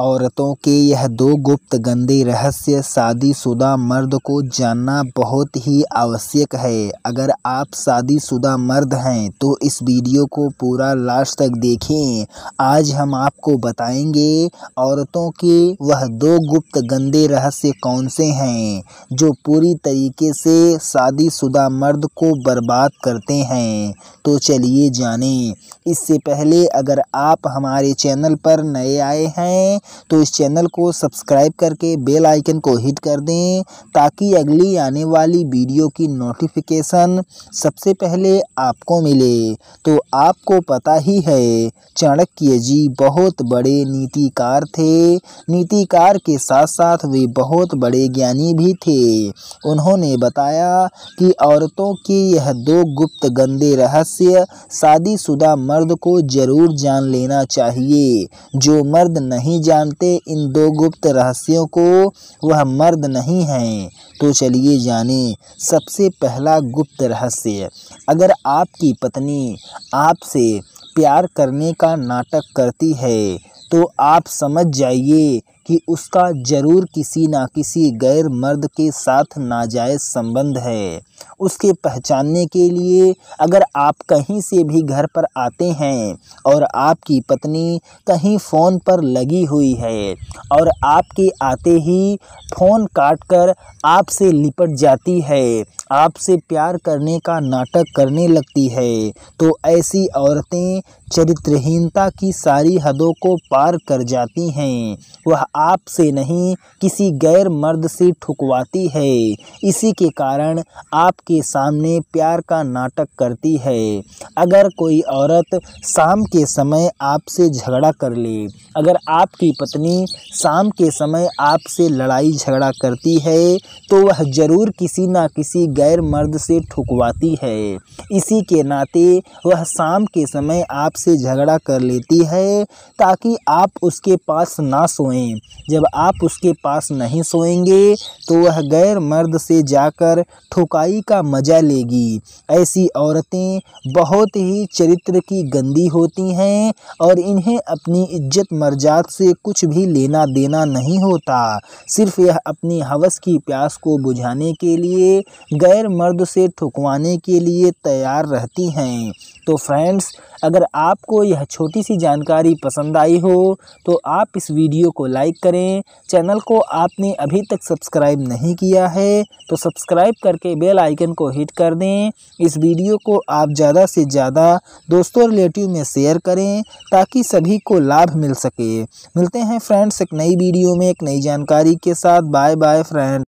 औरतों के यह दो गुप्त गंदे रहस्य शादीशुदा मर्द को जानना बहुत ही आवश्यक है अगर आप शादीशुदा मर्द हैं तो इस वीडियो को पूरा लास्ट तक देखें आज हम आपको बताएंगे औरतों के वह दो गुप्त गंदे रहस्य कौन से हैं जो पूरी तरीके से शादीशुदा मर्द को बर्बाद करते हैं तो चलिए जानें इससे पहले अगर आप हमारे चैनल पर नए आए हैं तो इस चैनल को सब्सक्राइब करके बेल आइकन को हिट कर दें ताकि अगली आने वाली वीडियो की नोटिफिकेशन सबसे पहले आपको मिले तो आपको पता ही है चाणक्य जी बहुत बड़े नीतिकार थे नीतिकार के साथ साथ वे बहुत बड़े ज्ञानी भी थे उन्होंने बताया कि औरतों के यह दो गुप्त गंदे रहस्य शादीशुदा मर्द को जरूर जान लेना चाहिए जो मर्द नहीं जानते इन दो गुप्त रहस्यों को वह मर्द नहीं हैं तो चलिए जाने सबसे पहला गुप्त रहस्य अगर आपकी पत्नी आपसे प्यार करने का नाटक करती है तो आप समझ जाइए कि उसका ज़रूर किसी ना किसी गैर मर्द के साथ नाजायज़ संबंध है उसके पहचानने के लिए अगर आप कहीं से भी घर पर आते हैं और आपकी पत्नी कहीं फ़ोन पर लगी हुई है और आपके आते ही फ़ोन काट कर आपसे लिपट जाती है आपसे प्यार करने का नाटक करने लगती है तो ऐसी औरतें चरित्रहीनता की सारी हदों को पार कर जाती हैं वह आपसे नहीं किसी गैर मर्द से ठुकवाती है इसी के कारण आपके सामने प्यार का नाटक करती है अगर कोई औरत शाम के समय आपसे झगड़ा कर ले अगर आपकी पत्नी शाम के समय आपसे लड़ाई झगड़ा करती है तो वह ज़रूर किसी ना किसी गैर मर्द से ठुकवाती है इसी के नाते वह शाम के समय आपसे झगड़ा कर लेती है ताकि आप उसके पास ना सोएं जब आप उसके पास नहीं सोएंगे तो वह गैर मर्द से जाकर ठुकाई का मज़ा लेगी ऐसी औरतें बहुत ही चरित्र की गंदी होती हैं और इन्हें अपनी इज्जत मर्जात से कुछ भी लेना देना नहीं होता सिर्फ यह अपनी हवस की प्यास को बुझाने के लिए गैर मर्द से ठुकवाने के लिए तैयार रहती हैं तो फ्रेंड्स अगर आपको यह छोटी सी जानकारी पसंद आई हो तो आप इस वीडियो को लाइक करें चैनल को आपने अभी तक सब्सक्राइब नहीं किया है तो सब्सक्राइब करके बेल आइकन को हिट कर दें इस वीडियो को आप ज़्यादा से ज़्यादा दोस्तों रिलेटिव में शेयर करें ताकि सभी को लाभ मिल सके मिलते हैं फ्रेंड्स एक नई वीडियो में एक नई जानकारी के साथ बाय बाय फ्रेंड